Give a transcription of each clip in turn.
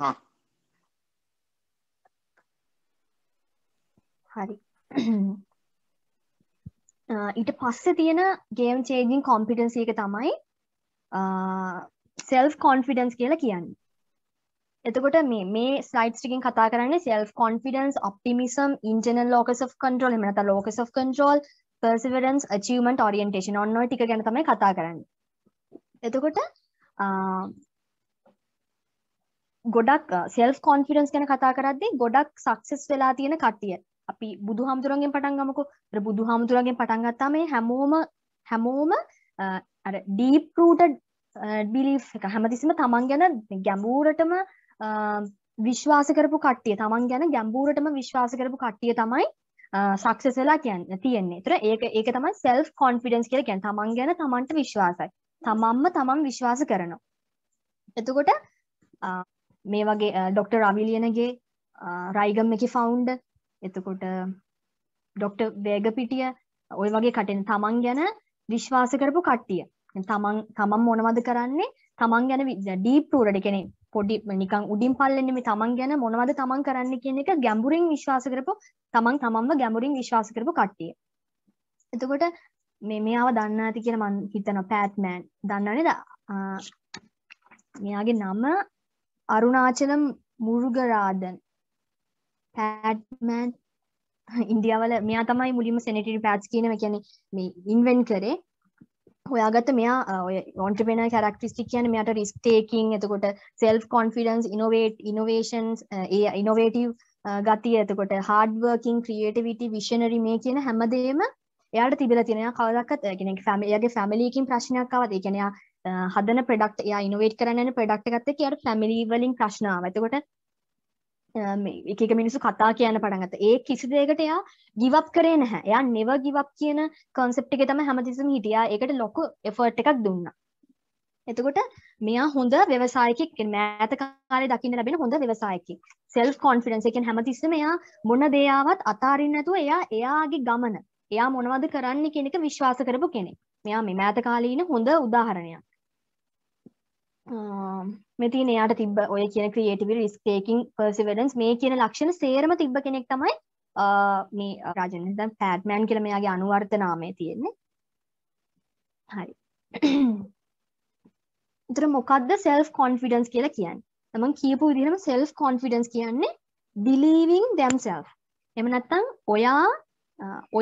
හරි ඊට පස්සේ තියෙන ගේම් චේජින් කොම්පිටන්සි එක තමයි සෙල් කොන්ෆිඩන්ස් කියලා කියන්න එතකොට මේ මේ ස්ලයිට්ටිකින් කතා කරන්න self confidence optimism internal locus of control එමනත ලෝකස් of කන්ට්‍රෝල් පර්සිවරන්ස් චිවමට ඔරියන්ටේෂන් ඔන්න ටික ගැන තමයි කතා කරන්න එතකොට ගොඩක් සෙල්ස් කොන්ෆිඩන්ස් ගැන කතා කරද්දි ගොඩක් සක්සෙස් වෙලා තියෙන කට්ටිය අපි බුදු හාමුදුරන්ගෙන් පටන් ගමකු බුදු හාමුදුරන්ගෙන් පටන් ගත්තා මේ හැමෝම හැමෝම ඩීපරූට බිලි එක හැමතිසිම තමන් ගැන ගැඹූරටම විශ්වාස කරපු කට්ටිය තමන් ගැන ගැඹූරටම විශ්වාස කරපු කට්ටිය තමයි සක්සෙස් වෙලා කියන්න තියෙන්නේ තර ඒක ඒක තමයි සෙල් කොන්ෆිඩන්ස් කියල කියන් තමන් ගැන තමන්ට විශ්වාසයි තමන්ම තමන් විශ්වාස කරනවා එතකොට මේ වගේ ඩොක්ට. රවිලියනගේ රයිගම් එක ෆවුන්ඩ එතකොට ඩොක්ට. වේගපිටිය ඔය වගේ කටෙන් තමන් ගැන විශ්වාස කරපු කට්ටිය තමන් තමන් මොනවද කරන්නේ තමන් ගැන ඩීපරට කෙනෙ පොඩි නිකං උඩින් පල්ලෙන්නෙම තමන් ගැන මොනවද තමන් කරන්න කියන එක ගැඹුරින් විශ්වාස කරපු තමන් තමන්ම ගැඹුරින් විශ්වාස කරපු කට්ටිය එතකොට මේ මෙයාව දන්න ඇති කියල මන් හිතන පෑත්මෑන් දන්නනද මෙයාගේ නම අරුණාචලම් මුරුගරාදන් පෑට්මෑන් ඉන්දියාවල මෙයා තමයි මුලින්ම සෙනටරි පෑට්ස් කියනව කියන මේ ඉන්වෙන් කරේ ඔයාගත මෙයා ඔය ොන්ට්‍රපෙන කරක්ටිස්ටික් කියන මෙයට රිස් ටේකින් එතකොට සෙල් කොන්ෆිඩන්ස් ඉනොවේට් ඉනොවේෂන්ස් ඒ ඉනොවේටව් ගතිය එතකොට හාඩ්වර්කින් ක්‍රියටවිට විෂණරි මේ කියන හැමදේම එයාට තිබල තින කවදක්ත් ගෙන ෑමයාගේ ෆැමලියකින් ප්‍රශ්නයක් කවද එකනයා හදන ප්‍රඩක්් ය ඉනවේට කරන්න ප්‍රඩක්් ගත්ත කියට ෆැමිලිවලින් ප්‍රශ්නාව ඇතකොට එක මිනිසු කතා කියන පටගත ඒ කිසි දේකට එයා ගිවප් කරේ නැහැ එයා නිව ගිවප් කියන කොන්සප්ටික තම හැමතිසම හිටියා එකට ලොකු එෆර්ට් එකක් දුන්න එතකොට මෙයා හොඳ ව්‍යවසායකෙක් මෑත කාලේ දකින්න ලැබෙන හොඳ ව්‍යවසායකෙක් සෙල් කොන්ෆිඩන්ස් එකෙන් හැමතිස්සම එයා මොන දෙයාවත් අතාරින්න නැතුව එයා එයාගේ ගමන එයා මොනවද කරන්න කෙනෙක විශ්වාස කරපු කෙනෙක් මෙයා මේ මෑත කාලීන හොඳ උදාහරණයක් මෙතින එයාට තිබ ඔය කියන ක්‍රියේටිවි රිස්ටේකින් පර්සිවඩන්ස් මේ කියන ලක්ෂණ සේරම තිබ්බ කෙනෙක් තමයි මේ රාජන දැන් පෑඩ්මෑන් කියලා මෙයාගේ අනුවර්ත නාමය තියෙන්නේ හරි ඉතර මොකක්ද සෙල්ෆ් කොන්ෆිඩන්ස් කියලා කියන්නේ තමන් කියපු විදිහම සෙල්ෆ් කොන්ෆිඩන්ස් කියන්නේ බිලීවිං themselves එහෙම නැත්නම් ඔයා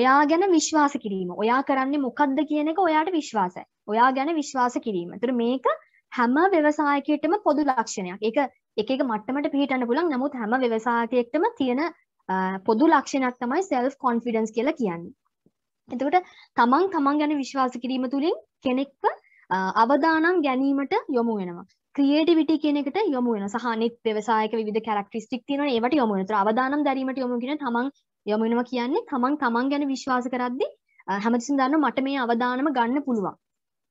ඔයා ගැන විශ්වාස කිරීම ඔයා කරන්නේ මොකක්ද කියන එක ඔයාට විශ්වාසයි ඔයා ගැන විශ්වාස කිරීම. ඒතර මේක හැම ව්‍යවසායකයටම පොදු ලක්ෂණයක් එක එක මට්ටමට පිහිටන්න පුළන් නමුත් හැම ව්‍යවසායකයෙක්ටම තියෙන පොදු ලක්ෂණයක් තමයි සෙල්ෆ් කොන්ෆිඩන්ස් කියලා කියන්නේ. එතකොට තමන් තමන් ගැන විශ්වාස කිරීම තුළින් කෙනෙක්ව අවදානම් ගැනීමට යොමු වෙනවා. ක්‍රියේටිවිටි කියන එකට යොමු වෙන සහ අනිත් ව්‍යවසායක විවිධ කැරක්ටරිස්ටික් තියෙනවා ඒවට යොමු වෙනවා. ඒතර අවදානම් දැරීමට යොමු කියන තමන් යොමු වෙනවා කියන්නේ තමන් තමන් ගැන විශ්වාස කරද්දී හැමතිස්සෙම දන්නවා මට මේ අවදානම ගන්න පුළුවන්.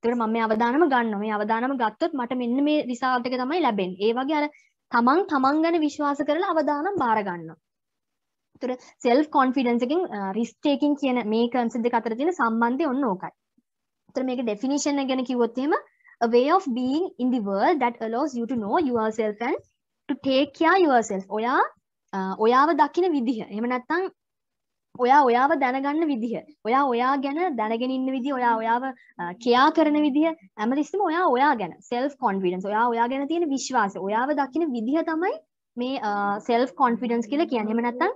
එතකොට මම මේ අවදානම ගන්නවා. මේ අවදානම ගත්තොත් මට මෙන්න මේ රිසල්ට් එක තමයි ලැබෙන්නේ. ඒ වගේ අර තමන් තමන් ගැන විශ්වාස කරලා අවදානම් බාර ගන්නවා. එතකොට self confidence එකෙන් risk taking කියන මේ concept දෙක අතර තියෙන සම්බන්ධය ඔන්න ඕකයි. එතකොට මේක definition එක ගැන කිව්වොත් එහෙම a way of being in the world that allows you to know yourself and to take care yourself. ඔයා ඔයාව දකින විදිහ. එහෙම නැත්නම් ඔයා ඔයාව දැනගන්න විදිහ ඔයා ඔයා ගැන දැනගෙන ඉන්න විදි ඔයා ඔයාව කයා කරන විදිහ ඇමතිස්ම ඔයා ඔයා ගැන සෙල් කොන්ෆිඩන්ස් ඔයා ඔයා ගැන තියෙන විශ්වාස ඔයාව දකින විදිහ තමයි මේ සෙල් කොන්ෆිඩන්ස් කියලා කියන්නෙම නැත්තම්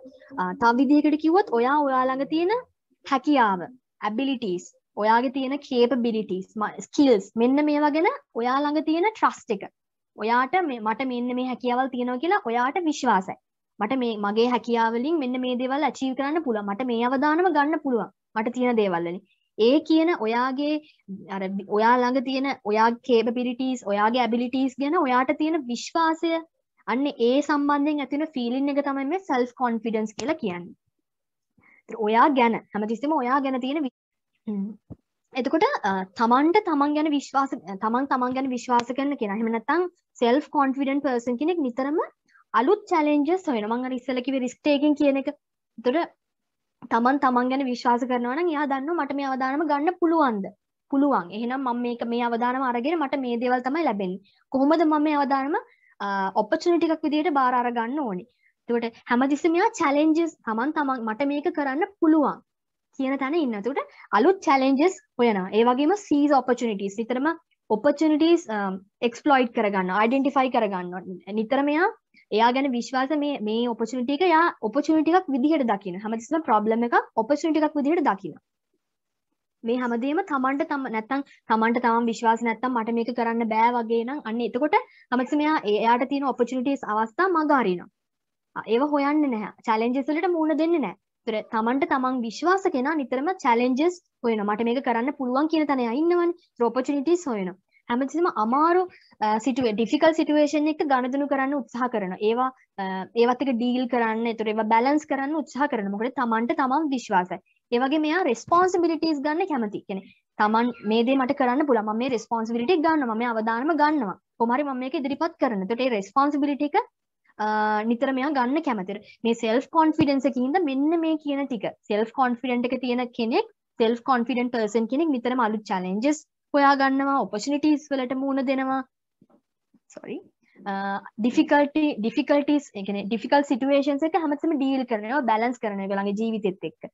තව විදිහකට කිව්වොත් ඔයා ඔයාළඟ තියෙන හැකියාව ඇබිලිටස් ඔයාගේ තියෙන කේප බිලිටස් ස්කිල්ස් මෙන්න මේවා ගැන ඔයා ළඟ තියෙන ට්‍රස්් එක ඔයාට මට මෙන්න මේ හැකියාවල් තියෙනවා කියලා ඔයාට විශ්වාසයි මට මේ මගේ හැකියාවලින් මෙන්න මේ දේවල් අචීව් කරන්න පුළුවන් මට මේ අවදානම ගන්න පුළුවන් මට තියෙන දේවල් වලින් ඒ කියන ඔයාගේ අර ඔයා ළඟ තියෙන ඔයා කේබපිරිටස් ඔයාගේ ඇබිලිටස් ගැන ඔයාට තියෙන විශ්වාසය අන්න ඒ සම්බන්ධයෙන් ඇතින ෆිලින් එක තමයි මේ සෙල්ෆ් කොන්ෆිඩන්ස් කියලා කියන්න ඔයා ගැන හැමතිස්සම ඔයා ගැන තියෙන එතකොට තමන්ට තමන් ගැන විශ්වාස තමන් තමන් ගැන විශ්වාස කරන කියෙන හෙමනත්තං සෙල්ෆ් කොන්ෆිඩන් පර්සන් කෙනෙක් නිතරම අලුත් චලෙන්ජස් හොයෙන මං ඉස්සලකිව රිස්ටේකෙන් කියන එක තුර තමන් තමන් ගැන විශ්වාස කරනවන යා දන්න මට මේ අවධානම ගන්න පුළුවන්ද පුළුවන් එහෙනම් මම මේක මේ අවධානම අරගෙන මට මේ දේවල් තමයි ලැබෙන්නේ කොහොමද මම මේ අවධානම ඔපචනිටිකක් විදියට බාර අරගන්න ඕනේ එතකොට හැමතිස්සෙම මෙයා චැලෙන්ජස් තමන් තමන් මට මේක කරන්න පුළුවන් කියන තැන ඉන්න. එතකොට අලුත් චැලෙන්ජස් හොයනවා. ඒ වගේම සීස් ඔපචුනිටිස්. නිතරම ඔපචුනිටිස් එක්ස්ප්ලොයිට් කරගන්න, ඩෙන්ටිෆයි කරගන්න. නිතර මෙයා එයා ගැන විශ්වාස මේ මේ ඔපචුනිටි එක යා ඔපචුනිටි එකක් විදිහට දකින. හැමතිස්සම ප්‍රොබ්ලම් එකක් ඔපචුනිටි එකක් විදිහට දකින. මේ හැමදේම තමන්ට තම නැත්තම් තමන්ට තමන් විශ්වාස නැත්තම් මට මේක කරන්න බෑ වගේ නම් අන්න එතකොට හැමතිස්සම එයා එයාට තියෙන ඔපචුනිටිස් අවස්ථා මග අරිනවා. ඒව හොයන්නේ නැහැ. චැලෙන්ජස් වලට මුහුණ දෙන්නේ නැහැ. ඒතර තමන්ට තමන් විශ්වාස කෙනා නිතරම චැලෙන්ජස් හොයනවා. මට මේක කරන්න පුළුවන් කියන තැන ඉන්නවනේ. ඔපචුනිටිස් හොයනවා. හැමතිම අමාරු සිටුව ඩිෆිකල් සිටුවේෂන් එක ගණදනු කරන්න උත්සාහ කරන ඒවා ඒවත්තක ඩීල් කරන්න තුර ඒවා බැලන්ස් කරන්න උත්සාහ කරන මොකට තමන්ට තමන් විශ්වාසයි ඒවගේ මෙයා රෙස්පොන්සිබිලිටස් ගන්න කැමති කෙනෙ තමන් මේදේ මට කරන්න පුළම මේ රෙස්පොන්සිබිලිට ගන්න ම අවධානම ගන්නවා කොමරි ම මේක ඉදිරිපත් කරන තොටේ රෙස්පොන්සිබිලිට එක නිතර මෙයා ගන්න කැමතිර මේ සෙල් කොන්ෆිඩන්ස කියහිද මෙන්න මේ කියන ටික සෙල් කොන්ෆිඩන්ට එක තියෙන කෙනෙක් සෙල් කොන්ෆිඩන් පර්සන් කෙනෙක් නිතරම අලු චලෙන්ජස් හොයා ගන්නවා ඔපචිනිටස් වලට මුණ දෙනවා සොරි ඩිෆිකල්ටි ඩිෆිකල්ටස් එකන ඩිෆිකල් සිටුවේෂන් එක හමතම ඩීල් කරනවා බැලන්ස් කරන ගළඟ ජීවිතත් එක්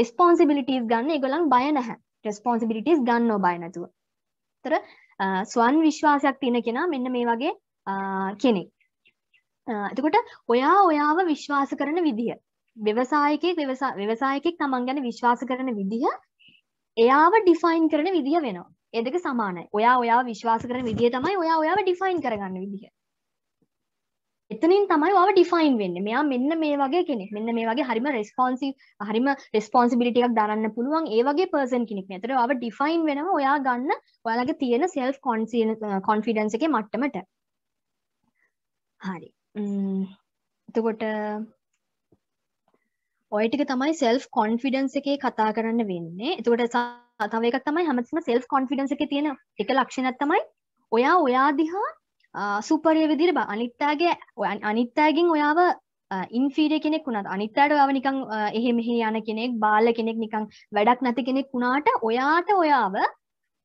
රෙස්පොන්සිබිලිටස් ගන්න ගොලන් බය නැහැ රෙස්පොන්සිබිලිටස් ගන්න බයනැතුව තර uh, ස්වන් විශ්වාසයක් තියෙන කෙනා මෙන්න මේ වගේ uh, කෙනෙක් uh, එතකොට ඔයා ඔයාව විශ්වාස කරන විදිහ ව්‍යවසායකෙක් ව්‍යවසායකෙක් තමන් ගැන විශ්වාස කරන විදිහ එයාව ඩිෆයින් කරන විදිහ වෙනවා එදක සමානයි ඔයා ඔයා විශ්වාස කරන විදිිය තමයි ඔයා ඔයාව ඩිෆයින් කරගන්න විදිහ එතනින් තමයි ව ඩිෆයින් වෙන්න මෙයා මෙන්න මේ වගේ කෙනෙ මෙන්න මේ වගේ හරිම රෙස්පොන්සි හරිම රෙස්පොන්සිබිලිටියක් දරන්න පුළුවන් ඒවගේ පර්සන් කෙනෙක් ඇතර ව ඩිෆයින් වෙනම ඔයා ගන්න ඔයාලගේ තියෙන සෙල් කොන්සින කොන්ෆිඩන්ස එක මට්ටමට හරි එතකොට ඔයටික තමයි සෙල් කොන්ෆිඩන්ස එකේ කතා කරන්න වෙන්නේ එතකොට සා තව එකක් තමයි හැමතිස්සම self confidence එකේ තියෙන එක ලක්ෂණයක් තමයි ඔයා ඔයා දිහා සුපරිය විදිහට බා අනිත්යාගේ අනිත්යාගෙන් ඔයාව ඉන්ෆීරිය කෙනෙක් වුණත් අනිත්යාට ඔයාව නිකන් එහෙ මෙහෙ යන කෙනෙක් බාල කෙනෙක් නිකන් වැඩක් නැති කෙනෙක් වුණාට ඔයාට ඔයාව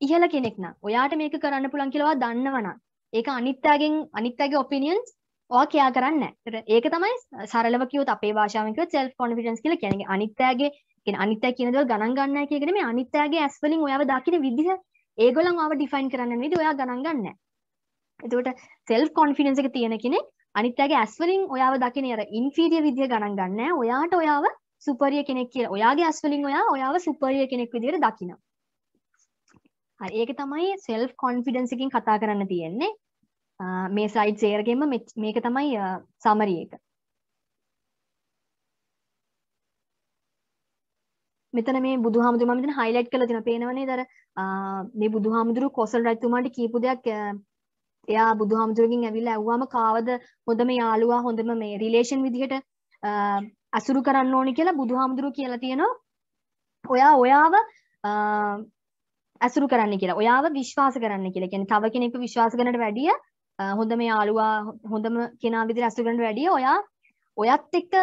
ඉහළ කෙනෙක් නම් ඔයාට මේක කරන්න පුළුවන් කියලා දන්නවනම් ඒක අනිත්යාගෙන් අනිත්යාගේ ඔපිනියන්ස් ඔයා කියා කරන්න ඒක තමයි සරලව කියොත් අපේ භාෂාවෙන් කිව්වොත් self confidence කියලා කියන්නේ අනිත්යාගේ කෙන අනිත්‍ය කියන දේවල් ගණන් ගන්නෑ කියන මේ අනිත්‍යගේ ඇස් වලින් ඔයාව දකින විදිහ ඒගොල්ලන් ඔයාව ඩිෆයින් කරන්න නෙවෙයි ඔයා ගණන් ගන්නෑ එතකොට සෙල්ෆ් කොන්ෆිඩන්ස් එක තියෙන කෙනෙක් අනිත්‍යගේ ඇස් වලින් ඔයාව දකින අර ඉන්ෆීරියර් විදිය ගණන් ගන්නෑ ඔයාට ඔයාව සුපරිය කෙනෙක් කියලා ඔයාගේ ඇස් වලින් ඔයා ඔයාව සුපරිය කෙනෙක් විදියට දකිනවා හරි ඒක තමයි සෙල්ෆ් කොන්ෆිඩන්ස් එකකින් කතා කරන්න තියෙන්නේ මේ ස්ලයිඩ් සේරගෙම මේක තමයි සමරි එක මෙතන මේ බුදුහාමුදුරු මම මෙතන highlight කරලා තියෙනවා. පේනවනේ දර මේ බුදුහාමුදුරු කොසල් රජතුමාට කියපු දෙයක් එයා බුදුහාමුදුරුගෙන් ඇවිල්ලා ඇහුවාම කාවද හොඳම යාළුවා හොඳම මේ රිලේෂන් විදිහට අසුරු කරන්න ඕනි කියලා බුදුහාමුදුරු කියලා තියෙනවා. ඔයා ඔයාව අසුරු කරන්න කියලා. ඔයාව විශ්වාස කරන්න කියලා. කියන්නේ තව කෙනෙක්ව විශ්වාස කරනට වැඩිය හොඳම යාළුවා හොඳම කෙනා විදිහට අසුරු කරනට වැඩිය ඔයා ඔයත් එක්ක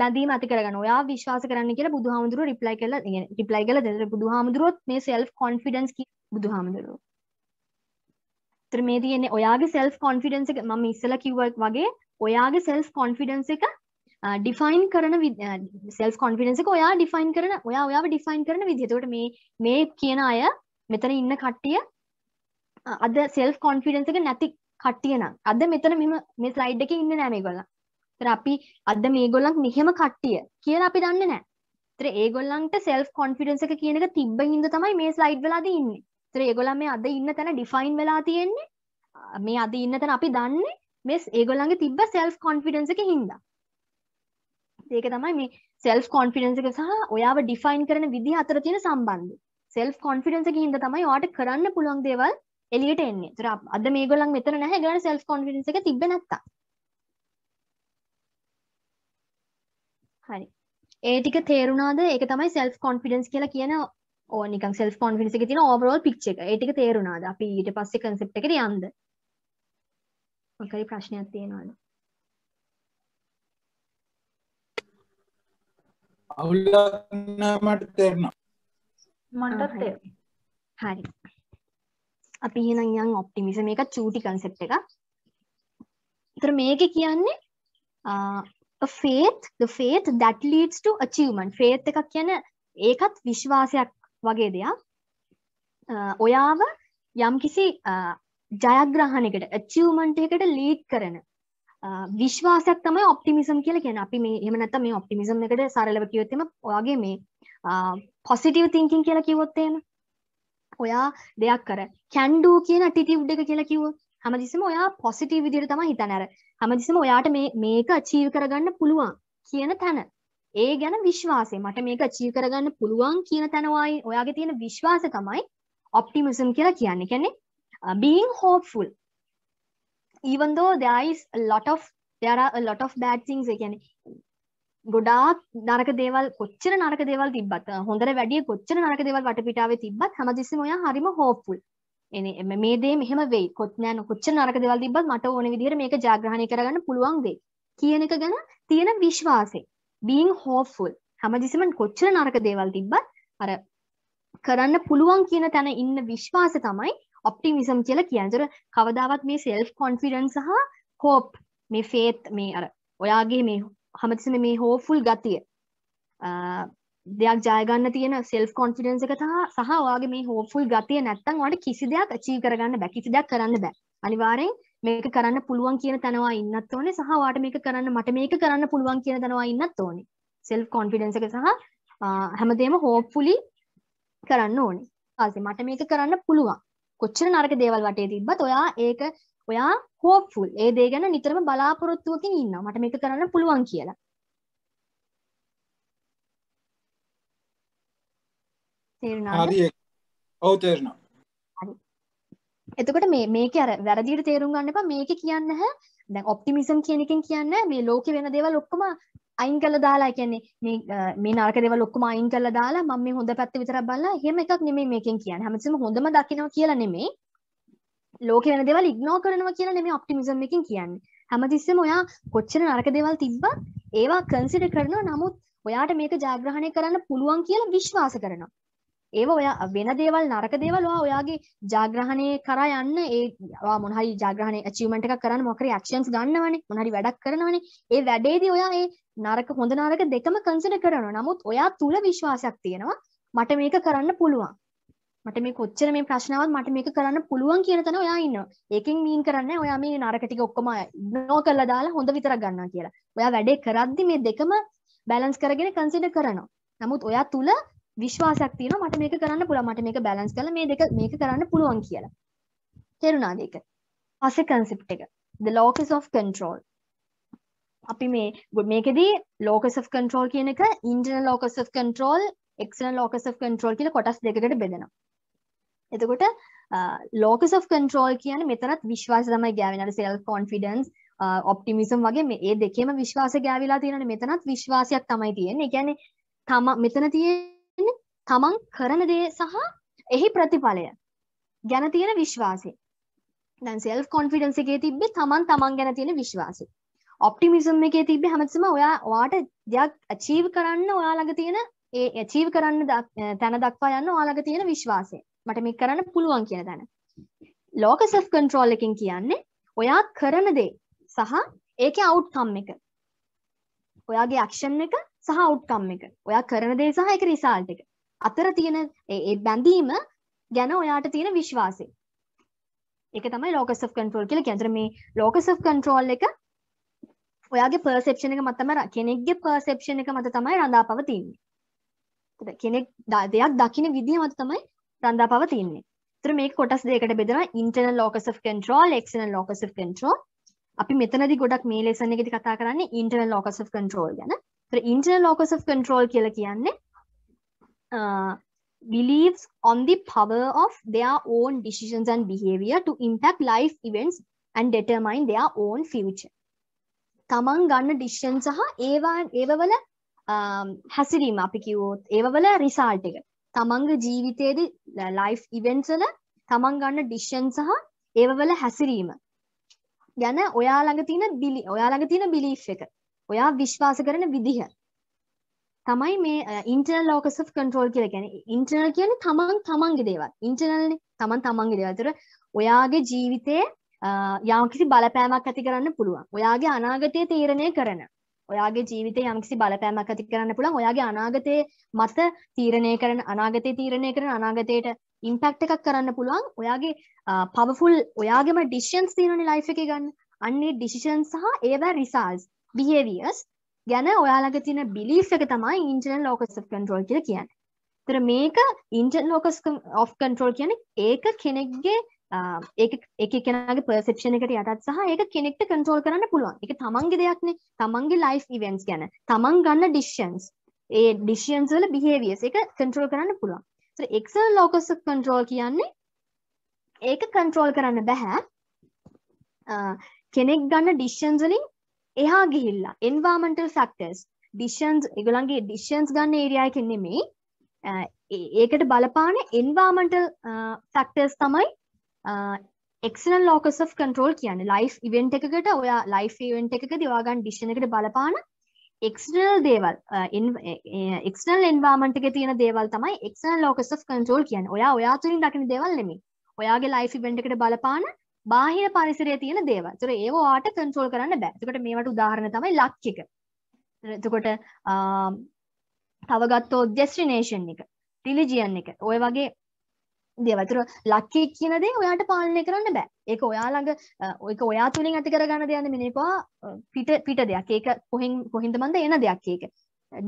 බැඳීම ඇති කරගන්න ඔයා විශ්වාස කරන්න කියලා බුදුහාමුදුරුව රිප්ලයි කළ රිප්ලයි කළ දෙතර බුදුහාමුදුරුවොත් මේ සෙල්ෆ් කොන්ෆිඩන්ස් කි බුදුහාමුදුරුවෝ. ඒතර මේ තියෙන්නේ ඔයාගේ සෙල්ෆ් කොන්ෆිඩන්ස් එක මම ඉස්සෙල්ලා කිව්වා වගේ ඔයාගේ සෙල්ෆ් කොන්ෆිඩන්ස් එක ඩිෆයින් කරන සෙල්ෆ් කොන්ෆිඩන්ස් එක ඔයා ඩිෆයින් කරන ඔයා ඔයාව ඩිෆයින් කරන විදිහ. ඒකට මේ මේ කියන අය මෙතන ඉන්න කට්ටිය අද සෙල්ෆ් කොන්ෆිඩන්ස් එක නැති කට්ටිය නම් අද මෙතන මෙහෙම මේ ස්ලයිඩ් එකේ ඉන්නේ නැහැ මේගොල්ලෝ. තර අපි අද මේගොල්ලන් මෙහෙම කට්ටිය කියලා අපි දන්න නෑ තර ඒගොල්ලන්ට සෙල් කොන්ෆිඩන්ස එක කියන එක තිබ්බ හිද තමයි මේ ස්ලයිඩ් වෙලාද ඉන්න තර ඒගොලම මේ අද ඉන්න තැන ඩිෆයින් වෙලා තියෙන්නේ මේ අද ඉන්න තැන අපි දන්නේ මෙස් ඒගොල්ලන්ගේ තිබ්බ සෙල්ෆ් කොන්ෆිඩන්ස එක හින්දා ඒක තමයි මේ සෙල්ෆ් කොන්ෆිඩන්ස එක සහ ඔයාව ඩිෆයින් කරන විදි අතර තියෙන සම්බන්ධ සෙල්ෆ් කොන්ෆිඩන්ස එක හින්දා තමයි ඔයාට කරන්න පුළුවන් දේවල් එළියට එන්නේ. ඒතර අද මේගොල්ලන් මෙතන නැහැ ඒගොල්ලන් සෙල්ෆ් කොන්ෆිඩන්ස් එක තිබ්බේ නැත්තම්. හරි ඒටික තේරුණාද ඒක තමයි සෙල්ෆ් කොන්ෆිඩන්ස් කියලා කියන ඕනිකන් සෙල් කොන්ෆිඩන්ස් එක තියෙන ඕවරෝල් පික්ච එක ඒටික තේරුණාද අපි ඊට පස්සේ කන්සෙප්ට් එකට යන්න මොකරි ප්‍රශ්නයක් තියෙනවද අවුලක් නෑ මට තේරෙනවා මටත් තේරෙනවා හරි අපි එහෙනම් යන් ඔප්ටිමිසම් එක චූටි කන්සෙප්ට් එක. ඒතර මේකේ කියන්නේ faith the faith that leads to achievement faith එකක් කියන ඒකත් විශ්වාසයක් වගේ දෙයක් uh, ඔයාව යම්කිසි uh, ජයග්‍රහණයකට achievement එකකට lead කරන uh, විශ්වාසයක් තමයි ඔප්ටිමිසම් කියලා කියන්නේ අපි මේ එහෙම නැත්නම් මේ ඔප්ටිමිසම් එකට සරලව කිව්වොත් එහෙම ඔයාගේ මේ positive thinking කියලා කිව්වොත් එහෙම ඔයා දෙයක් කර can do කියන attitude එක කියලා කිව්වොත් හැමතිස්සම ඔයා පොසිටීව විදිහට තමයි හිතන්නේ අර හැමතිස්සම ඔයාට මේ මේක අචීව් කරගන්න පුළුවන් කියන තැන ඒ ගැන විශ්වාසය මට මේක අචීව් කරගන්න පුළුවන් කියන තැනවායි ඔයාගේ තියෙන විශ්වාසය තමයි optimism කියලා කියන්නේ කියන්නේ uh, being hopeful even though there is a lot of there are a lot of bad things ඒ කියන්නේ ගොඩාක් නරක දේවල් කොච්චර නරක දේවල් තිබ්බත් uh, හොඳට වැඩිය කොච්චර නරක දේවල් වටපිටාවේ තිබ්බත් හැමතිස්සෙම ඔයා හරිම හෝප්ෆුල් එනේ මේ දේ මෙහෙම වෙයි. කොත්ඥාන කොච්චර නරක දේවල් තිබ්බත් මට ඕන විදිහට මේක ජාග්‍රහණය කරගන්න පුළුවන් වෙයි. කියන එක ගැන තියෙන විශ්වාසය. being hopeful. හැමදෙසම කොච්චර නරක දේවල් තිබ්බත් අර කරන්න පුළුවන් කියන තැන ඉන්න විශ්වාසය තමයි ඔප්ටිමිසම් කියලා කියන්නේ. කවදාවත් මේ self confidence සහ hope මේ faith මේ අර ඔයාගේ මේ හැමතිස්සෙම මේ hopeful ගතිය දෙයක් ජයගන්න තියෙන සෙල් කොන්ෆිඩන්ස එක සහ වගේ මේ හෝපුල් ගතිය නැත්තන් වට කිසි දෙයක් චී කරගන්න බැ කිසි දෙයක් කරන්න බෑ අනිවාරෙන් මේක කරන්න පුළුවන් කියන තැනවා ඉන්නත් ඕනේ සහවාට මේක කරන්න මට මේක කරන්න පුළුවන් කියන තැනවා ඉන්නත් ඕනේ සෙල් කොන්ෆිඩන්ස එක සහ හැමදේම හෝප්ෆුලි කරන්න ඕනේ ආසේ මට මේක කරන්න පුළුවන් කොච්චර නරක දේවල් වටේ තිබ්බත් ඔයා ඒක ඔයා හෝප්ෆුල් ඒ දේ ගැන නිතරම බලාපොරොත්තුවකින් ඉන්න මට මේක කරන්න පුළුවන් කියලා තේරුණාද? ඔව් තේරුණා. හරි. එතකොට මේ මේකේ අර වැරදියට තේරුම් ගන්න එපා මේකේ කියන්නේ නැහැ දැන් ඔප්ටිමිසම් කියන එකෙන් කියන්නේ මේ ලෝකේ වෙන දේවල් ඔක්කොම අයින් කළ දාලා කියන්නේ මේ මේ නරක දේවල් ඔක්කොම අයින් කළ දාලා මම මේ හොඳ පැත්ත විතරක් බලලා එහෙම එකක් නෙමෙයි මේකෙන් කියන්නේ. හැමතිස්සෙම හොඳම දකිනවා කියලා නෙමෙයි. ලෝකේ වෙන දේවල් ඉග්නෝ කරනවා කියලා නෙමෙයි ඔප්ටිමිසම් එකෙන් කියන්නේ. හැමතිස්සෙම ඔයා කොච්චර නරක දේවල් තිබ්බත් ඒවා කන්සිඩර් කරනවා. නමුත් ඔයාට මේක ජයග්‍රහණය කරන්න පුළුවන් කියලා විශ්වාස කරනවා. ඒව ඔයා වෙන දේවල් නරක දේවල් ඔයා ඔයාගේ ජාග්‍රහණය කරා යන්න ඒ ඔයා මොන හරි ජාග්‍රහණය achievement එකක් කරන්න මොකරි actions ගන්නවනේ මොන හරි වැඩක් කරනවනේ ඒ වැඩේදී ඔයා ඒ නරක හොඳ නරක දෙකම consider කරනවා. නමුත් ඔයා තුල විශ්වාසයක් තියෙනවා මට මේක කරන්න පුළුවන්. මට මේ කොච්චර මේ ප්‍රශ්නාවත් මට මේක කරන්න පුළුවන් කියන තැන ඔයා ඉන්නවා. ඒකෙන් මීන් කරන්නේ ඔයා මේ නරක ටික ඔක්කොම ඉග්නෝ කරලා දාලා හොඳ විතරක් ගන්නවා කියලා. ඔයා වැඩේ කරද්දි මේ දෙකම බැලන්ස් කරගෙන කන්සිඩර් කරනවා. නමුත් ඔයා තුල විශ්වාසයක් තියෙනවා මට මේක කරන්න පුළුවන් මට මේක බැලන්ස් කරලා මේ දෙක මේක කරන්න පුළුවන් කියලා. තේරුණාද ඒක? පස්සේ concept එක the locus of control අපි මේ මේකෙදී ලෝකස් of control කියන එක internal locus of control external locus of control කියලා කොටස් දෙකකට බෙදෙනවා. එතකොට locus of control කියන්නේ මෙතනත් විශ්වාසය තමයි ගෑවෙන. අර self confidence, optimism වගේ මේ ඒ දෙකේම විශ්වාසය ගෑවිලා තියෙනනේ. මෙතනත් විශ්වාසයක් තමයි තියෙන්නේ. ඒ කියන්නේ තම මෙතන තියෙන තමන් කරන දේ සහ එහි ප්‍රතිඵලය ගැන තියෙන විශ්වාසය දැන් සෙල් කොන්ෆිඩන්ස එකේ තිබ්බේ තමන් තමන් ගැන තියෙන විශ්වාසය ඔප්ටිමිසම් එකේ තිබ්බේ හැමතිස්සම ඔයා ඔයාට දෙයක් අචීව් කරන්න ඔයා ළඟ තියෙන ඒ අචීව් කරන්න තැන දක්වා යන්න ඔයා ළඟ තියෙන විශ්වාසය මට මේක කරන්න පුළුවන් කියන තැන ලෝක සෙෆ් කන්ට්‍රෝල් එකෙන් කියන්නේ ඔයා කරන දේ සහ ඒකේ අවුට්කම් එක ඔයාගේ ඇක්ෂන් එක සහ අවුට්කම් එක ඔයා කරන දේ සහ ඒක රිසල්ට් එක අතර තියෙන ඒ බැඳීම ගැන ඔයාට තියෙන විශ්වාසය එක තමයි ලෝකස් of control කියලා කියන්නේ. මේ ලෝකස් of control එක ඔයාගේ පර්සෙප්ෂන් එක මත තමයි කෙනෙක්ගේ පර්සෙප්ෂන් එක මත තමයි රඳා පවතින්නේ. කෙනෙක් දෙයක් දකින විදිහ මත තමයි රඳා පවතින්නේ. ඒතර මේක කොටස් දෙකකට බෙදෙනවා internal locus of control external locus of control. අපි මෙතනදී ගොඩක් මේ ලෙසන් එකේදී කතා කරන්නේ internal locus of control ගැන. ඒතර internal locus of control කියලා කියන්නේ uh, believes on the power of their own decisions and behavior to impact life events and determine their own future. තමන් ගන්න ඩිෂන් සහ ඒවා ඒවවල um, හැසිරීම අපි කිවෝත් ඒවල රිසාල්ට එක තමන්ග ජීවිතයේද ලයිෆ් ඉවෙන්සල තමන් ගන්න ඩිෂන් සහ ඒවවල හැසිරීම ගැන ඔයා ළඟ තියෙන බිලි ඔයා ළඟ තියෙන බිලිෆ් එක ඔයා විශ්වාස කරන විදිහ තමයි මේ ඉන්ටර්නල් ලෝකස් of control කියලා කියන්නේ ඉන්ටර්නල් කියන්නේ තමන් තමන්ගේ දේවල් ඉන්ටර්නල්නේ තමන් තමන්ගේ දේවල්. ඒතර ඔයාගේ ජීවිතයේ යම්කිසි බලපෑමක් ඇති කරන්න පුළුවන්. ඔයාගේ අනාගතය තීරණය කරන. ඔයාගේ ජීවිතේ යම්කිසි බලපෑමක් ඇති කරන්න පුළුවන්. ඔයාගේ අනාගතයේ මත තීරණය කරන අනාගතය තීරණය කරන අනාගතයට ඉම්පැක්ට් එකක් කරන්න පුළුවන්. ඔයාගේ පවර්ෆුල් ඔයාගේම ඩිසිෂන්ස් තියෙනනේ ලයිෆ් එකේ ගන්න. අන්නේ ඩිසිෂන් සහ ඒවා රිසල්ට්ස් behaviors ගැන ඔයාලග තින බිලිස් එක තමයි ඉන්ජන ලෝකස් කන්ටරෝල් කියල කියන්න තර මේක ඉන්ජන් ලෝකස් ඔ් කන්ටරෝල් කියන ඒක කෙනෙක්ගේ ඒක කෙනගේ පර්සප්ෂණ එකට යටත් සහ ඒක කෙනෙක්ට කන්ටරෝල් කරන්න පුළුවන් එක තමන්ගේ දෙයක්න තමන්ගේ ලයිස් ඉවෙන්ස් ගැන තමන් ගන්න ඩිස්ෂන්ස් ඒ ඩිෂන්ස් වල බිහේවියස් එක කන්ටරෝල් කරන්න පුළුවන් එක්සල් ලෝකස් කන්ටරෝල් කියන්නේ ඒක කන්ටරෝල් කරන්න බැහැ කෙනෙක් ගන්න ඩිස්ෂන්ස් වලින් එහා ගිහිල්ලා එන්වාමන්ටල් ෆක්ටස් ඩිෂන්ස් එකගොලන්ගේ ඩිෂන්ස් ගන්න ඒරියයක නෙමේ ඒකට බලපාන එන්වාමන්ටල් ෆක්ටර්ස් තමයි එක්න ලෝකස් of කන්ටරෝල් කියන්න ලයි් ඉවෙන්ට එකකට ඔයා ලයි් ඉවෙන්ට එක දවාගන් ඩිෂණ එකට බලපාන එක්නල් දේවල් එක්නල් එන්වාමට එක තියෙන දේවල් තමයි එක්න ලෝකස් of කන්ටරෝල් කියන්න ඔයා ඔයා තුරින් දකින දේවල් නෙමේ ඔයාගේ ලයි් ඉවෙන්ට එකට බලපාන බාහිර පරිසරයේ තියෙන දේවල්. ඒතර ඒව ඔයාට කන්ට්‍රෝල් කරන්න බෑ. එතකොට මේවට උදාහරණ තමයි ලක් එක. එතකොට තව ගත්තොත් ඩෙස්ටිනේෂන් එක, රිලිජියන් එක. ওই වගේ දේවල්. ඒතර ලක් එක කියන දේ ඔයාට පාලනය කරන්න බෑ. ඒක ඔයා ළඟ ඒක ඔයා තුලින් ඇති කරගන්න දෙයක් නෙමෙයි. මේකවා පිට පිට දෙයක්. ඒක කොහෙන් කොහින්ද මන්ද එන දෙයක් ඒක.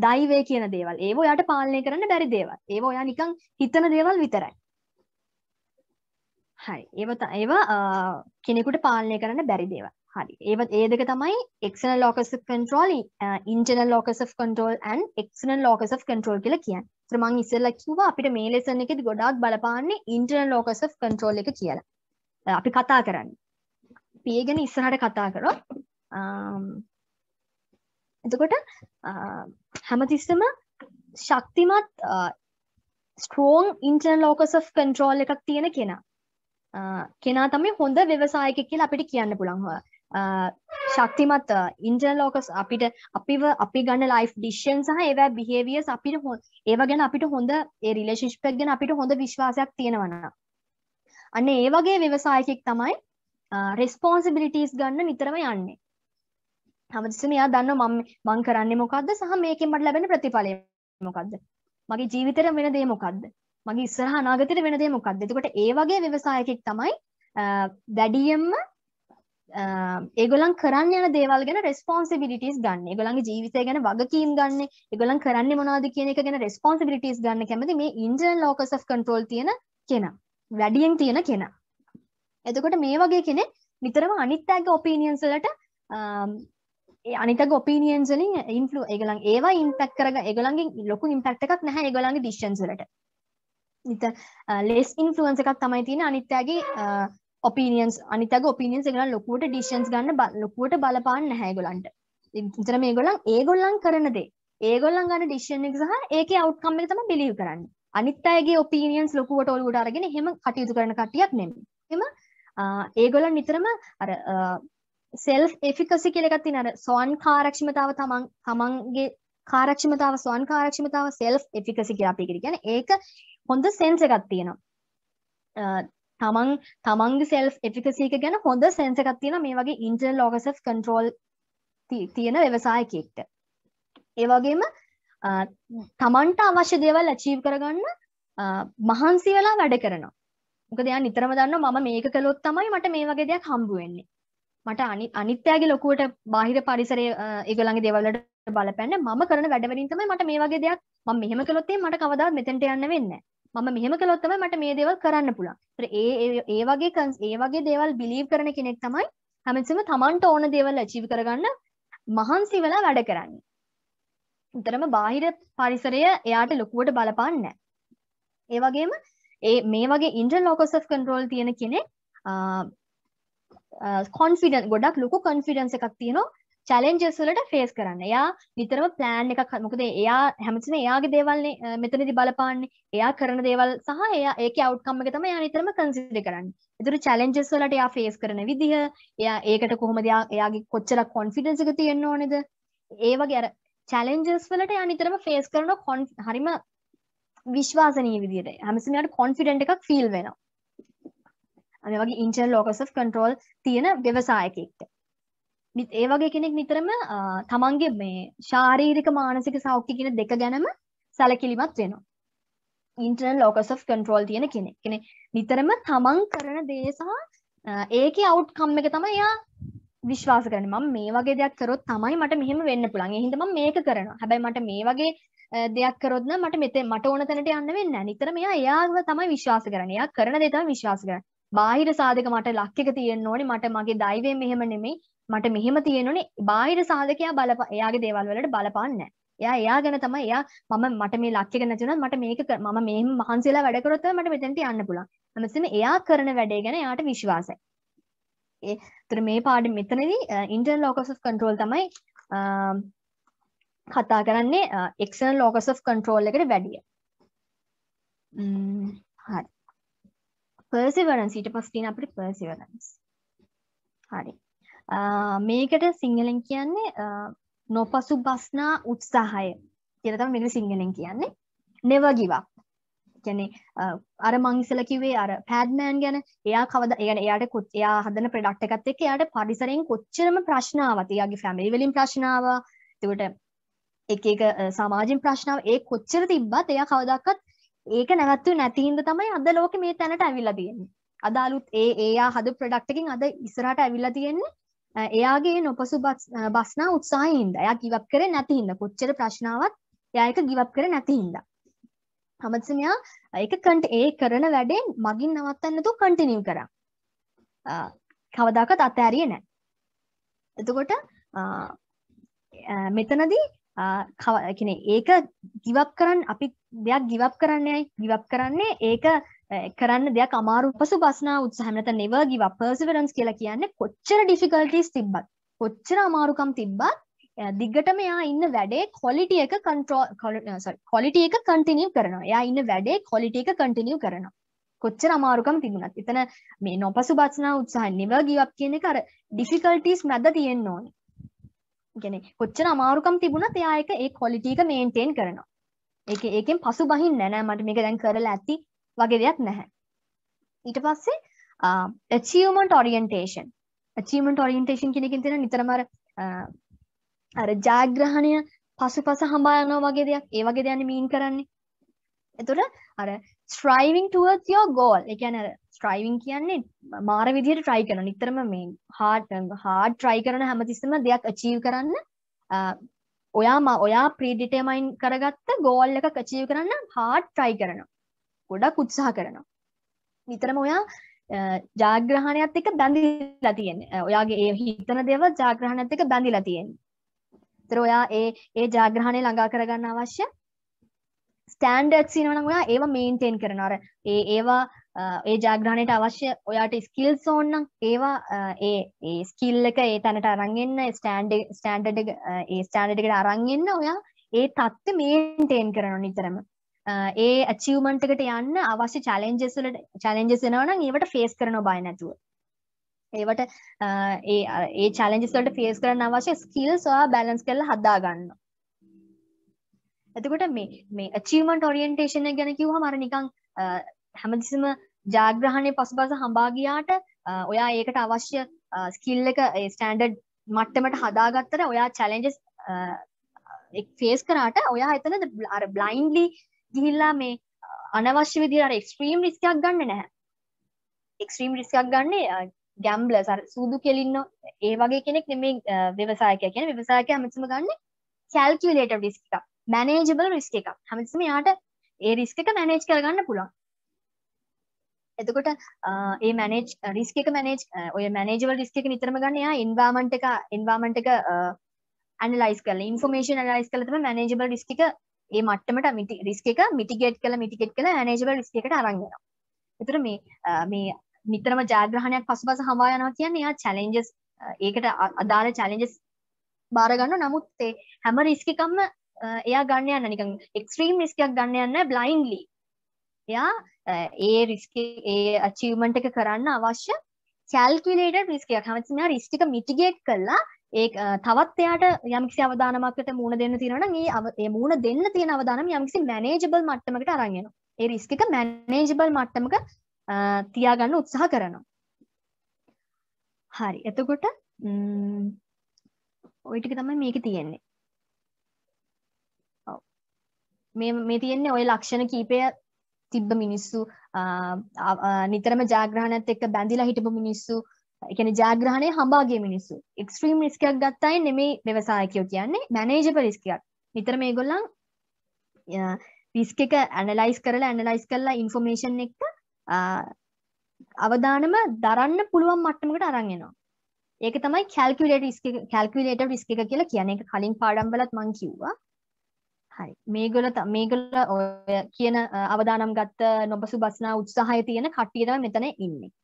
ඩයිවේ කියන දේවල්. ඒව ඔයාට පාලනය කරන්න බැරි දේවල්. ඒව ඔයා නිකන් හිතන දේවල් විතරයි. හරි ඒව ඒව කෙනෙකුට පාලනය කරන්න බැරි දේව හරි ඒව ඒදක තමයි එක්න Lucas control internet Lucas control and එක්න Lucas control කියලා කියන් ත්‍රමං ඉස්සල්ල කිව අපිට මේ ලෙසන එකෙද ගොඩාක් බලපාන්නේ ඉන්ටන ලෝකස් කන්ට්‍රෝල් එක කියලා අපි කතා කරන්න පියගෙන ඉස්සරහට කතා කරොත් එතකොට හැමතිස්සම ශක්තිමත් ස්ටෝන් ඉන්ටන ලෝකස් කන්ට්‍රෝල් එකක් තියෙන කෙනා කෙනා තමයි හොඳ ව්‍යවසායක කියලා අපිට කියන්න පුළන්හ ශක්තිමත් ඉන්ටර්ලෝකස් අපිට අපිව අපි ගන්න ලයිෆ් ඩිෂන් සහ ඒවැ බිහේවියස් අපිට හො ඒව ගැන අපිට හොඳ ඒ රිලේශිෂ්පක් ගැන අපිට හොඳ විශ්වාසයක් තියෙනවන අන්න ඒ වගේ ව්‍යවසායකෙක් තමයි රෙස්පෝන්සිබිලිටස් ගන්න නිතරම යන්නේ හමතිසම යා දන්න මම මං කරන්නේ මොකක්ද සහ මේකෙන් මට ලැබෙන ප්‍රතිඵලය මොකක්ද මගේ ජීවිතර වෙන දේ මොකක්ද මගේ ඉස්සරහ අනාගතයට වෙන දේ මොකක්ද? එතකොට ඒ වගේ ව්‍යවසායකෙක් තමයි වැඩියෙන්ම ඒගොල්ලන් කරන්න යන දේවල් ගැන රෙස්පොන්සිබිලිටස් ගන්න ඒගොලන්ගේ ජීවිතය ගැන වගකීම් ගන්න ඒගොලන් කරන්න මොනාද කියන එක ගැන රෙස්පොන්සිබිලිටස් ගන්න කැමති මේ ඉන්ජන් ලෝකස් of කන්ට්‍රෝල් තියෙන කෙනා වැඩියෙන් තියෙන කෙනා එතකොට මේ වගේ කෙනෙක් නිතරම අනිත් අයගේ ඔපිනියන්ස් වලට ඒ අනිතක ඔපිනියන්ස් වලින් ඉන්ෆ්ලු ඒගොල්ලන් ඒවා ඉම්පැක්ට් කරග ඒගොල්ලන්ගේ ලොකු ඉම්පැක්ට් එකක් නැහැ ඒගොල්ලන්ගේ ඩිසිෂන්ස් වලට නිත ලෙස් ඉන්ෆලුවන්ස එකක් තමයි තියෙන අනිත්‍යගේ ඔපිනියන්ස් අනිතක ඔපිනියන්ස් එකන ලොකුවට ඩිෂන්ස් ගන්න ලොකුවට බලපාන්න හැගොලන්ට ඉතර මේ ගොලන් ඒගොල්ලන් කරනදේ ඒගොල්ලන් ගන්න ඩිෂන් එක සහ ඒක අවට්කම්ම තම බිලිව් කරන්න අනිත් අයගේ ඔපිනියන්ස් ලොකුවට ඔල්ගුට අරගෙන හෙම කටයුතු කරන කටියක් නෙම එම ඒගොලන් නිතරම අර සෙල් එෆිකසි කෙලෙකත්ති අර සොන් කාරක්ෂමතාව තමන් තමන්ගේ කාරක්ෂමතාව ස්වන් කාරක්ෂමතාව සෙල් එෆිකසි කියලා අපිකර ගැන ඒක හොඳ සෙන්ස එකක් තියෙනවා තමන් තමන්ගේ සෙල් එෆිකසික ගැන හොඳ සෙන්ස එකක් තියෙන මේ වගේ ඉන්ටර් ලෝගස කන්ට්‍රෝල් තියෙන වෙවසායකෙක්ට ඒවගේම තමන්ට අවශ්‍ය දේවල් අචීව් කරගන්න මහන්සි වෙලා වැඩ කරනවා මොකද යා නිතරම දන්න මම මේක කළොත් තමයි මට මේ වගේ දෙයක් හම්බු වෙන්නේ මට අනිත්‍යයාගේ ලොකුවට බාහිර පරිසරය ඒගොල්ලන්ගේ දේවල්වලට බලපෑන්න මම කරන වැඩවලින් තමයි මට මේ වගේ දෙයක් මම මෙහෙම කළොත් මට කවදාවත් මෙතෙන්ට යන්න වෙන්නේ නැහැ මම මෙහෙම කළොත් තමයි මට මේ දේවල් කරන්න පුළුවන්. ඒ ඒ වගේ ඒ වගේ දේවල් බිලීව් කරන කෙනෙක් තමයි හැමතිස්සෙම තමන්ට ඕන දේවල් අචීව් කරගන්න මහන්සි වෙලා වැඩ කරන්නේ. උතරම බාහිර පරිසරය එයාට ලොකුවට බලපාන්නේ නැහැ. ඒ වගේම ඒ මේ වගේ ඉන්ටර්නල් ලෝකස් ඔෆ් කන්ට්‍රෝල් තියෙන කෙනෙක් කොන්ෆිඩන්ස් ගොඩක් ලොකු කොන්ෆිඩන්ස් එකක් තියෙනවා චලෙන්ජස් වලට ෆේස් කරන්න එයා නිතරම ප්ලෑන් එකක් මොකද එයා හැමතිම එයාගේ දේවල්න්නේ මෙතනදි බලපාන්නේ එයා කරන දේවල් සහ එයා ඒක අවට්කම්ම එක තම යා නිතරම කන්සිද කරන්න එතුර චලෙන්ජස් වලට එයා ෆේස් කරන විදිහ එයා ඒකට කොහොමද එයාගේ කොච්චලක් කොන්ෆිඩන්ස එක තියෙන්න්න ඕනෙද ඒ වගේ අර චලෙන්ජස් වලට යා නිතරම ෆේස් කරන කොන් හරිම විශ්වාසනී විදියට හැමසිමට කොන්ෆිඩන්ට එකක් ෆිල් වෙනවා අම වගේ ඉන්චර් ලෝකස් of කන්ට්‍රෝල් තියෙන ව්‍යවසායකෙක්ට ඒ වගේ කෙනෙක් නිතරම තමන්ගේ මේ ශාරීරික මානසික සෞඛ්‍ය කියන දෙක ගැනම සැලකිලිමත් වෙනවා. ඉන්ටර්නල් ලෝකස් ඔෆ් කන්ට්‍රෝල් තියෙන කෙනෙක්. කියන්නේ නිතරම තමන් කරන දේ සහ ඒකේ අවුට්කම් එක තමයි එයා විශ්වාස කරන්නේ. මම මේ වගේ දෙයක් කරොත් තමයි මට මෙහෙම වෙන්න පුළුවන්. ඒ හින්දා මම මේක කරනවා. හැබැයි මට මේ වගේ දෙයක් කරොත් නම් මට මෙතෙන් මට ඕන තැනට යන්න වෙන්නේ නැහැ. නිතරම එයා එයාව තමයි විශ්වාස කරන්නේ. එයා කරන දේ තමයි විශ්වාස කරන්නේ. බාහිර සාධක මට ලක් එක තියෙන්න ඕනේ. මට මගේ දෛවයෙන් මෙහෙම නෙමෙයි. මට මෙහෙම තියෙනුනේ බාහිර සාධකයා බලප එයාගේ දේවල් වලට බලපාන්නේ එයා එයා ගැන තමයි එයා මම මට මේ ලක්ෂ්‍ය ගැන නැති වුණත් මට මේක මම මේම මහන්සිලා වැඩ කරොත් තමයි මට මෙතෙන්ට යන්න පුළුවන්. හැමතිස්සෙම එයා කරන වැඩේ ගැන එයාට විශ්වාසයි. ඒ ඒතර මේ පාඩේ මෙතනදී internal locus of control තමයි කතා කරන්නේ external locus of control එකට වැඩිය. ම්ම් හරි. perseverance ඊට පස්සේ තියෙන අපිට perseverance. හරි. මේකට සිංහලෙන් කියන්නේ නොපසු බස්නා උත්සාහය කියරතම මෙ සිංහලෙන් කියන්නේ නෙවගිවක් කියන්නේ අර මංසල කිවේ අර පෑඩ්මෑන් ගැන එයා කවද ගැන එයාට කොත් එයා හදන ප්‍රඩක්් එකත් එක් එයාට පරිසරෙන් කොච්චරම ප්‍රශ්නාවත් එයාගේ ෆැමිලි වලින් ප්‍රශ්නාව තකට එක එක සමාජෙන් ප්‍රශ්නාව ඒ කොච්චර තිබ්බත් එයා කවදක්කත් ඒක නැවත්ව නැතිහින්ද තමයි අද ලෝක මේ තැනට ඇවිල්ලා තියෙන්නේ අදාලුත් ඒ ඒයා හද ප්‍රඩක්ටකින් අද ඉස්රට ඇවිල්ලා තියෙන්නේ එයාගේ නොපසු බස්නා උත්සාහින්ද එයා ගිවක් කර නැතිහින්ද කොච්චර ප්‍රශ්නාවත් යක ගිවක් කර නැතිහින්ද හමත්සමයා ඒක කට් ඒ කරන වැඩෙන් මගින් නවත්තන්නතු කටිනිව් කර කවදාකත් අත්තෑරිය නෑ එතකොට මෙතනදී කවන ඒක ගිවක් කරන්න අපි දෙයක් ගිවක් කරන්නයි ගිවක් කරන්නේ ඒක කරන්න දෙයක් අමාරු පසු බස්නා උත්සාහමනත නෙවගිව පර්සිවරන්ස් කියලා කියන්නේ කොච්චර ඩිෆිකල්ටස් තිබ්බත් කොච්චර අමාරුකම් තිබ්බත් දිගටම යා ඉන්න වැඩේ කොලිටිය එක කන්ට්‍රෝල් කොලිටිය එක කන්ටිනියව් කරනවා යා ඉන්න වැඩේ කොලිටිය එක කන්ටිනියව් කරනවා කොච්චර අමාරුකම් තිබුණත් එතන මේ නොපසු බස්නා උත්සාහ නෙවගිවක් කියන එක අර ඩිෆිකල්ටස් මැද තියෙන්න ඕනේ ගැන කොච්චර අමාරුකම් තිබුණත් එයා එක ඒ කොලිටිය එක මේන්ටේන් කරනවා ඒක ඒකෙන් පසු බහින් නෑ මට මේක දැන් කරලා ඇති වගේ දෙයක් නැහැ ඊට පස්සේ achievement orientation achievement orientation කියන එකෙන් තියෙන නිතරම අර අර ජාග්‍රහණය පසුපස හඹා යනවා වගේ දෙයක් ඒ වගේ දෙයක් මීන් කරන්නේ එතකොට අර striving towards your goal ඒ කියන්නේ අර striving කියන්නේ මාර විදිහට try කරන නිතරම මේ hard hard try කරන හැමතිස්සෙම දෙයක් achieve කරන්න ඔයා ඔයා predetermine කරගත්ත goal එකක් achieve කරන්න hard try කරනවා ගොඩක් උත්සාහ කරනවා නිතරම ඔයා ජාග්‍රහණයත් එක බැඳිලා තියෙන්නේ. ඔයාගේ ඒ හිතන දේවල් ජාග්‍රහණයත් එක බැඳිලා තියෙන්නේ. ඒතර ඔයා ඒ ඒ ජාග්‍රහණය ළඟා කරගන්න අවශ්‍ය ස්ටෑන්ඩඩ්ස් ඉනවනම් ඔයා ඒව මේන්ටේන් කරනවා. අර ඒ ඒවා ඒ ජාග්‍රහණයට අවශ්‍ය ඔයාට ස්කිල්ස් ඕන නම් ඒවා ඒ ඒ ස්කිල් එක ඒ තැනට අරන් එන්න ස්ටෑන්ඩඩ් ස්ටෑන්ඩඩ් එක ඒ ස්ටෑන්ඩඩ් එකට අරන් එන්න ඔයා ඒ தත්ත්වය මේන්ටේන් කරනවා නිතරම. ඒ අචීවමන්ට් එකට යන්න අවශ්‍ය චැලෙන්ජස් වලට චැලෙන්ජස් වෙනවා නම් ඒවට ෆේස් කරන්න බය නැතුව ඒවට ඒ ඒ චැලෙන්ජස් වලට ෆේස් කරන්න අවශ්‍ය ස්කිල්ස් ඔයා බැලන්ස් කරලා හදා ගන්න. එතකොට මේ මේ අචීවමන්ට් ඔරියන්ටේෂන් එක ගැන කිව්වම අර නිකන් හැමතිස්සම ජාග්‍රහණය පසුපස හඹා ගියාට ඔයා ඒකට අවශ්‍ය ස්කිල් එක ස්ටෑන්ඩඩ් මට්ටමට හදාගත්තට ඔයා චැලෙන්ජස් ෆේස් කරාට ඔයා එතන අර බ්ලයින්ඩ්ලි ගිහිල්ලා මේ අනවශ්‍ය විදිහට එක්ස්ට්‍රීම් රිස්කයක් ගන්න නැහැ. එක්ස්ට්‍රීම් රිස්කයක් ගන්න ගැම්බ්ලර්ස් අර සූදු කෙලින්න ඒ වගේ කෙනෙක් නෙමෙයි ව්‍යවසායකයා කියන්නේ ව්‍යවසායකයා හැමතිස්සම ගන්න කැල්කියුලේටඩ් රිස්ක් එකක්. මැනේජබල් රිස්ක් එකක්. හැමතිස්සම යාට ඒ රිස්ක් එක මැනේජ් කරගන්න පුළුවන්. එතකොට ඒ මැනේජ් රිස්ක එක මැනේජ් ඔය මැනේජවල් රිස්ක එක නිතරම ගන්න එයා එන්වයරන්මන්ට් එක එන්වයරන්මන්ට් එක ඇනලයිස් කරලා ඉන්ෆර්මේෂන් ඇනලයිස් කරලා තමයි මැනේජබල් රිස්ක එක ඒ මට්ටමට රිස්ක එක මිටිගේට් කළ මිටිකට් කළ ඇනේජබල් රිස්ක එකට අරන් යනවා. එතකොට මේ මේ නිතරම ජයග්‍රහණයක් පසුපස හඹා යනවා කියන්නේ එයා චැලෙන්ජස් ඒකට අදාළ චැලෙන්ජස් බාර ගන්නවා. නමුත් ඒ හැම රිස්ක එකක්ම එයා ගන්න යන්න නිකන් එක්ස්ට්‍රීම් රිස්ක් එකක් ගන්න යන්නේ බ්ලයින්ඩ්ලි. එයා ඒ රිස්ක ඒ අචීව්මන්ට් එක කරන්න අවශ්‍ය කැල්කියුලේටඩ් රිස්ක් එකක් හැමතිස්සෙම රිස්ක් එක මිටිගේට් කරලා ඒ තවත් එයාට යම්කිසි අවධානමක්කට මූුණ දෙන්න තියෙනවනම් ඒ ඒ මූුණ දෙන්න තියෙන අවධානම යම්කිසි මැනේජබල් මට්ටමකට අරන් එනවා. ඒ රිස්ක් එක මැනේජබල් මට්ටමක තියාගන්න උත්සාහ කරනවා. හරි. එතකොට ওই ටික තමයි මේකේ තියෙන්නේ. ඔව්. මේ මේ තියෙන්නේ ওই ලක්ෂණ කීපය තිබ්බ මිනිස්සු නිතරම ජාග්‍රහණයත් එක්ක බැඳිලා හිටපු මිනිස්සු එකන ජාග්‍රහණය හම්බාගේ මිනිස්සු එක්ස්ට්‍රීම් රිස්කයක් ගත්තයි නෙමේ ව්‍යවසායකයෝ කියන්නේ මැනේජප රිස්කයක් නිතර මේ ගොල්ලන් රිස්ක එක ඇනලයිස් කරලා ඇනලයිස් කරලා ඉන්ෆෝමේෂන් එක්ක අවධානම දරන්න පුළුවන් මට්ටමකට අරන්ගෙනවා ඒක තමයි කැල්කුලේට කැල්කුලේට රිස්ක එක කියලා කියන එක කලින් පාඩම් වලත් මං කිව්වා හරි මේගොල්ල මේගොල්ල ඔය කියන අවදානම් ගත්ත නොබසු බස්නා උත්සාහය තියෙන කට්ටිය තමයි මෙතන ඉන්නේ